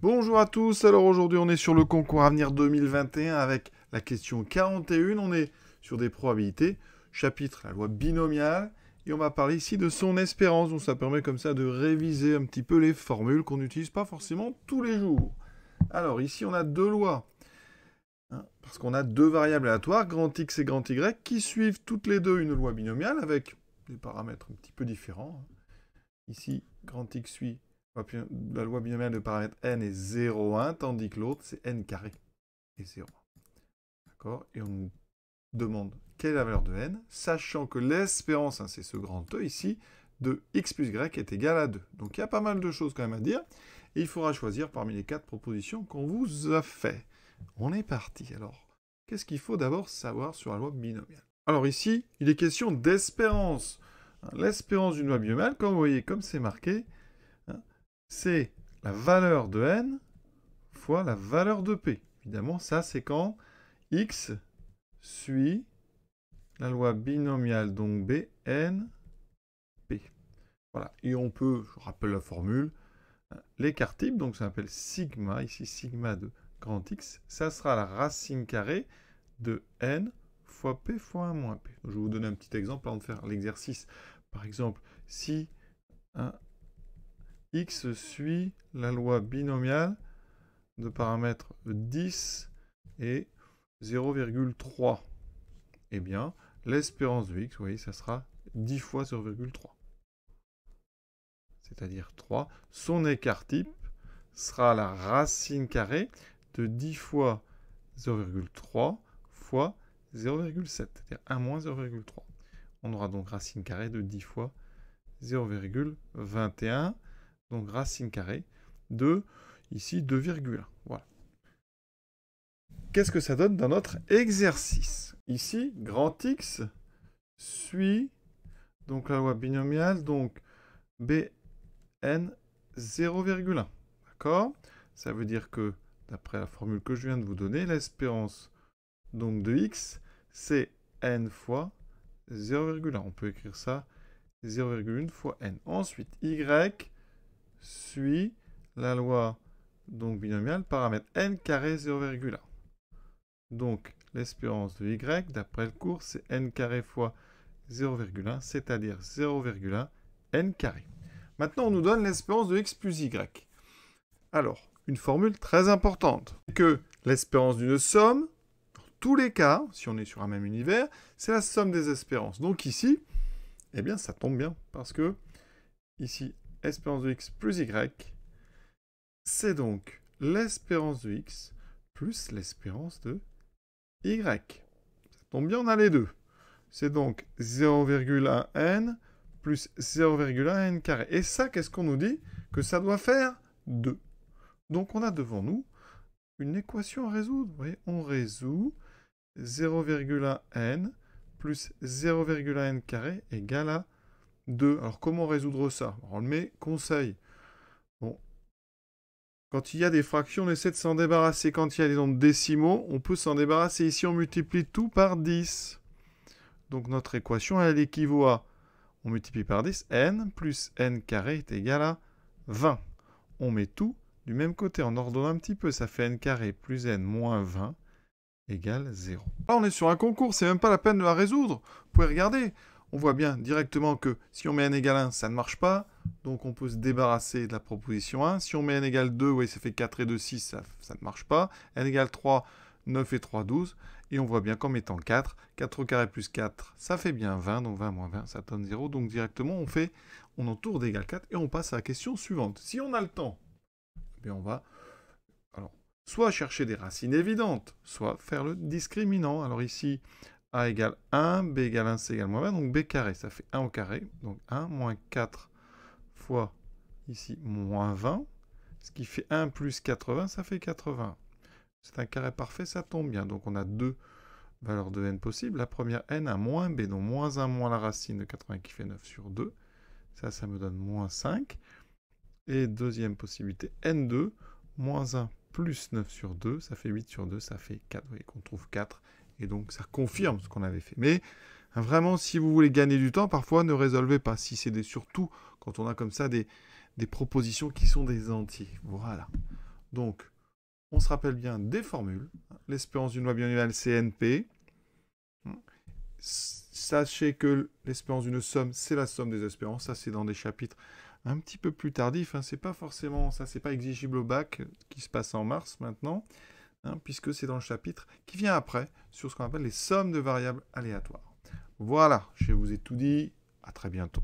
Bonjour à tous, alors aujourd'hui on est sur le concours venir 2021 avec la question 41, on est sur des probabilités, chapitre la loi binomiale, et on va parler ici de son espérance, donc ça permet comme ça de réviser un petit peu les formules qu'on n'utilise pas forcément tous les jours. Alors ici on a deux lois, hein, parce qu'on a deux variables aléatoires, grand X et grand Y, qui suivent toutes les deux une loi binomiale avec des paramètres un petit peu différents. Hein. Ici, grand X suit la loi binomiale de paramètre n est 0,1, tandis que l'autre, c'est n carré et 0. D'accord Et on nous demande quelle est la valeur de n, sachant que l'espérance, hein, c'est ce grand E ici, de x plus y est égal à 2. Donc il y a pas mal de choses quand même à dire. Et il faudra choisir parmi les quatre propositions qu'on vous a fait. On est parti. Alors, qu'est-ce qu'il faut d'abord savoir sur la loi binomiale Alors ici, il est question d'espérance. Hein, l'espérance d'une loi binomiale, comme vous voyez, comme c'est marqué, c'est la valeur de n fois la valeur de p. Évidemment, ça c'est quand x suit la loi binomiale, donc n, p. Voilà, et on peut, je rappelle la formule, euh, l'écart type, donc ça s'appelle sigma, ici sigma de grand x, ça sera la racine carrée de n fois p fois 1 moins p. je vais vous donner un petit exemple avant de faire l'exercice. Par exemple, si un x suit la loi binomiale de paramètres 10 et 0,3. Eh bien, l'espérance de x, vous voyez, ça sera 10 fois 0,3. C'est-à-dire 3. Son écart type sera la racine carrée de 10 fois 0,3 fois 0,7, c'est-à-dire 1 moins 0,3. On aura donc racine carrée de 10 fois 0,21 donc racine carrée de ici 2,1. Voilà. Qu'est-ce que ça donne dans notre exercice Ici, grand X suit donc la loi binomiale, donc Bn 0,1. D'accord Ça veut dire que, d'après la formule que je viens de vous donner, l'espérance donc de x, c'est n fois 0,1. On peut écrire ça 0,1 fois n. Ensuite, y suit la loi donc binomiale paramètre n carré 0,1. Donc l'espérance de y d'après le cours c'est n carré fois 0,1 c'est-à-dire 0,1 n carré. Maintenant on nous donne l'espérance de x plus y. Alors une formule très importante que l'espérance d'une somme dans tous les cas si on est sur un même univers c'est la somme des espérances. Donc ici eh bien ça tombe bien parce que ici espérance de x plus y, c'est donc l'espérance de x plus l'espérance de y. Ça tombe bien, on a les deux. C'est donc 0,1n plus 0,1n carré. Et ça, qu'est-ce qu'on nous dit Que ça doit faire 2. Donc on a devant nous une équation à résoudre. Vous on résout 0,1n plus 0,1n carré égale à alors comment résoudre ça On le met conseil. Bon. Quand il y a des fractions, on essaie de s'en débarrasser. Quand il y a des nombres décimaux, on peut s'en débarrasser. Ici, on multiplie tout par 10. Donc notre équation, elle équivaut à, on multiplie par 10, n plus n carré est égal à 20. On met tout du même côté, on ordonne un petit peu, ça fait n carré plus n moins 20 égale 0. Là, on est sur un concours, c'est même pas la peine de la résoudre. Vous pouvez regarder, on voit bien directement que si on met n égale 1, ça ne marche pas. Donc on peut se débarrasser de la proposition 1. Si on met n égale 2, oui, ça fait 4 et 2, 6, ça, ne marche pas. n égale 3, 9 et 3, 12. Et on voit bien qu'en mettant 4, 4 au carré plus 4, ça fait bien 20. Donc 20 moins 20, ça donne 0. Donc directement, on fait, on entoure d'égal 4 et on passe à la question suivante. Si on a le temps, eh on va alors, soit chercher des racines évidentes, soit faire le discriminant. Alors ici, a égale 1, B égale 1, C égale moins 20, donc B carré, ça fait 1 au carré, donc 1 moins 4 fois ici moins 20, ce qui fait 1 plus 80, ça fait 80. C'est un carré parfait, ça tombe bien, donc on a deux valeurs de n possibles. La première n a moins b, donc moins 1 moins la racine de 80 qui fait 9 sur 2, ça, ça me donne moins 5. Et deuxième possibilité, n2, moins 1 plus 9 sur 2, ça fait 8 sur 2, ça fait 4. Vous voyez qu'on trouve 4 et donc, ça confirme ce qu'on avait fait. Mais hein, vraiment, si vous voulez gagner du temps, parfois, ne résolvez pas. Si c'est surtout, quand on a comme ça des, propositions qui sont des entiers. Voilà. Donc, on se rappelle bien des formules. L'espérance d'une loi biennale, c'est NP. Hein. Sachez que l'espérance d'une somme, c'est la somme des espérances. Ça, c'est dans des chapitres un petit peu plus tardifs. Hein. C'est pas forcément, ça, c'est pas exigible au bac euh, qui se passe en mars maintenant. Hein, puisque c'est dans le chapitre qui vient après, sur ce qu'on appelle les sommes de variables aléatoires. Voilà, je vous ai tout dit, à très bientôt.